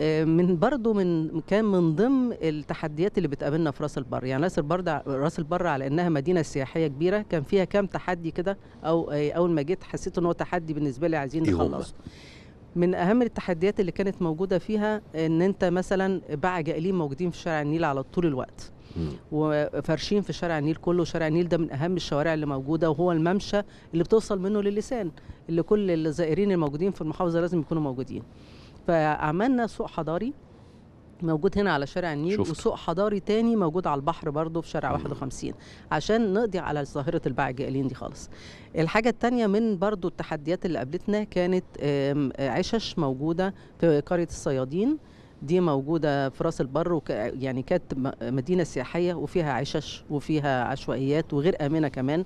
آه، من برضه من كان من ضمن التحديات اللي بتقابلنا في راس البر يعني راس البر راس البر على انها مدينه سياحيه كبيره كان فيها كام تحدي كده او آه، اول ما جيت حسيت ان هو تحدي بالنسبه لي عايزين إيه نخلصه من اهم التحديات اللي كانت موجوده فيها ان انت مثلا باع جائلين موجودين في شارع النيل على طول الوقت وفارشين في شارع النيل كله شارع النيل ده من اهم الشوارع اللي موجوده وهو الممشى اللي بتوصل منه للسان اللي كل الزائرين الموجودين في المحافظه لازم يكونوا موجودين فعملنا سوق حضاري موجود هنا على شارع النيل شفت. وسوق حضاري تاني موجود على البحر برضه في شارع 51 عشان نقضي على ظاهره الباع الجائلين دي خالص الحاجه التانية من برضه التحديات اللي قابلتنا كانت عشش موجوده في قريه الصيادين دي موجوده في راس البر وك يعني كانت مدينه سياحيه وفيها عشش وفيها عشوائيات وغير امنه كمان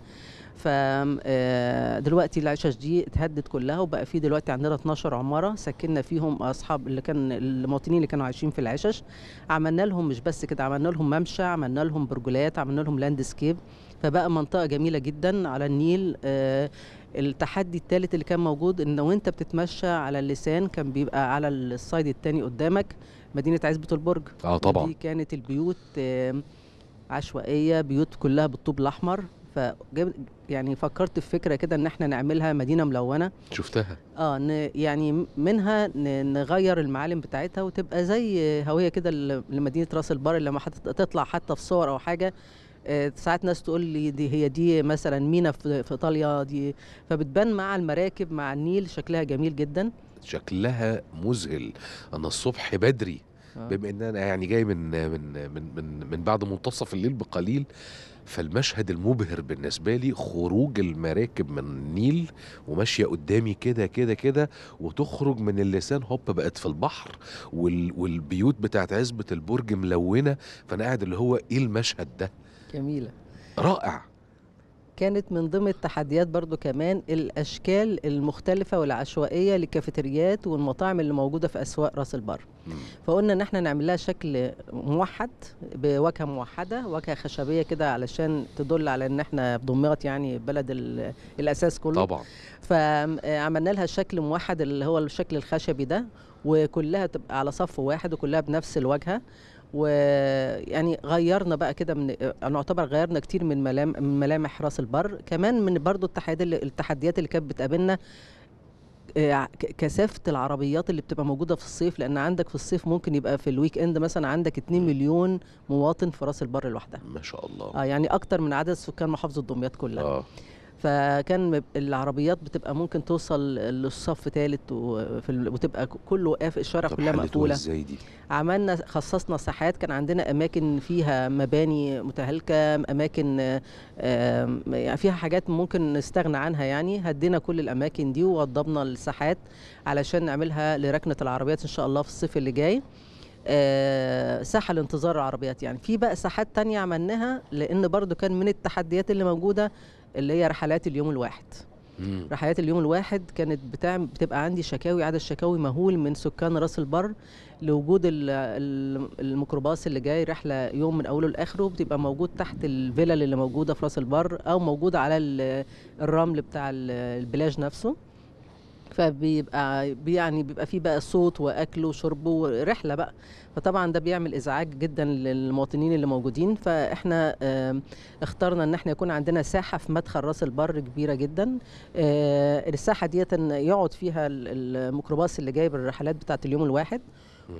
فدلوقتي آه، العشش دي اتهدت كلها وبقى في دلوقتي عندنا 12 عماره سكننا فيهم اصحاب اللي كان المواطنين اللي كانوا عايشين في العشش عملنا لهم مش بس كده عملنا لهم ممشى عملنا لهم برجولات عملنا لهم لاندسكيب فبقى منطقه جميله جدا على النيل آه، التحدي الثالث اللي كان موجود ان وانت بتتمشى على اللسان كان بيبقى على الصيد الثاني قدامك مدينه عزبه البرج اه طبعا دي كانت البيوت آه، عشوائيه بيوت كلها بالطوب الاحمر ف يعني فكرت في فكره كده ان احنا نعملها مدينه ملونه شفتها اه ن... يعني منها نغير المعالم بتاعتها وتبقى زي هويه كده لمدينه راس البر لما هتطلع حتى في صور او حاجه آه، ساعات ناس تقول لي دي هي دي مثلا مينا في ايطاليا دي فبتبان مع المراكب مع النيل شكلها جميل جدا شكلها مذهل انا الصبح بدري آه. بما ان انا يعني جاي من من من من, بعد منتصف الليل بقليل فالمشهد المبهر بالنسبة لي خروج المراكب من النيل وماشية قدامي كده كده كده وتخرج من اللسان هوب بقت في البحر والبيوت بتاعت عزبة البرج ملونة فأنا قاعد اللي هو إيه المشهد ده؟ جميلة رائع كانت من ضمن التحديات برضو كمان الأشكال المختلفة والعشوائية للكافيتريات والمطاعم اللي موجودة في أسواق راس البر فقلنا إن احنا نعمل لها شكل موحد بواجهة موحدة واجهة خشبية كده علشان تدل على إن احنا دمياط يعني بلد الأساس كله طبعا فعملنا لها شكل موحد اللي هو الشكل الخشبي ده وكلها تبقى على صف واحد وكلها بنفس الواجهة ويعني غيرنا بقى كده من نعتبر غيرنا كتير من ملام من ملامح راس البر كمان من برضو التحديات اللي التحديات اللي كانت بتقابلنا آه، كثافه العربيات اللي بتبقى موجوده في الصيف لان عندك في الصيف ممكن يبقى في الويك اند مثلا عندك 2 مليون مواطن في راس البر لوحدها ما شاء الله اه يعني اكتر من عدد سكان محافظه دمياط كلها آه. فكان العربيات بتبقى ممكن توصل للصف ثالث وتبقى كله واقف الشارع كلها مقفوله ازاي دي عملنا خصصنا ساحات كان عندنا اماكن فيها مباني متهالكه اماكن يعني فيها حاجات ممكن نستغنى عنها يعني هدينا كل الاماكن دي ووضبنا الساحات علشان نعملها لركنه العربيات ان شاء الله في الصيف اللي جاي آه، ساحه لانتظار العربيات يعني في بقى ساحات تانية عملناها لان برضو كان من التحديات اللي موجوده اللي هي رحلات اليوم الواحد رحلات اليوم الواحد كانت بتاع بتبقى عندي شكاوي عدد شكاوي مهول من سكان راس البر لوجود الميكروباص اللي جاي رحله يوم من اوله لاخره بتبقى موجود تحت الفيلا اللي موجوده في راس البر او موجود على الرمل بتاع البلاج نفسه فبيبقى يعني بيبقى فيه بقى صوت واكل وشرب ورحله بقى فطبعا ده بيعمل ازعاج جدا للمواطنين اللي موجودين فاحنا اخترنا ان احنا يكون عندنا ساحه في مدخل راس البر كبيره جدا آه، الساحه ديت يقعد فيها الميكروباص اللي جايب الرحلات بتاعه اليوم الواحد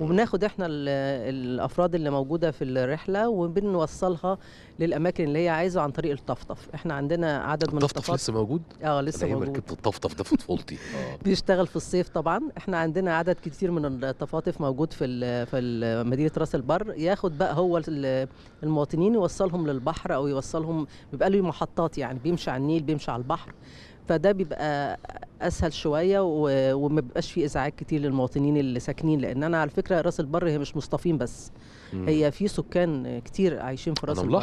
وبناخد احنا الافراد اللي موجوده في الرحله وبنوصلها للاماكن اللي هي عايزه عن طريق الطفطف احنا عندنا عدد من الطفطف لسه موجود اه لسه موجود انا ركبت الطفطف ده في طفولتي آه. بيشتغل في الصيف طبعا احنا عندنا عدد كتير من الطفاطف موجود في في مدينه راس البر ياخد بقى هو المواطنين يوصلهم للبحر او يوصلهم بيبقى له محطات يعني بيمشي على النيل بيمشي على البحر فده بيبقى اسهل شويه وما بيبقاش فيه ازعاج كتير للمواطنين اللي ساكنين لان انا على فكره راس البر هي مش مصطفين بس هي في سكان كتير عايشين في راس البر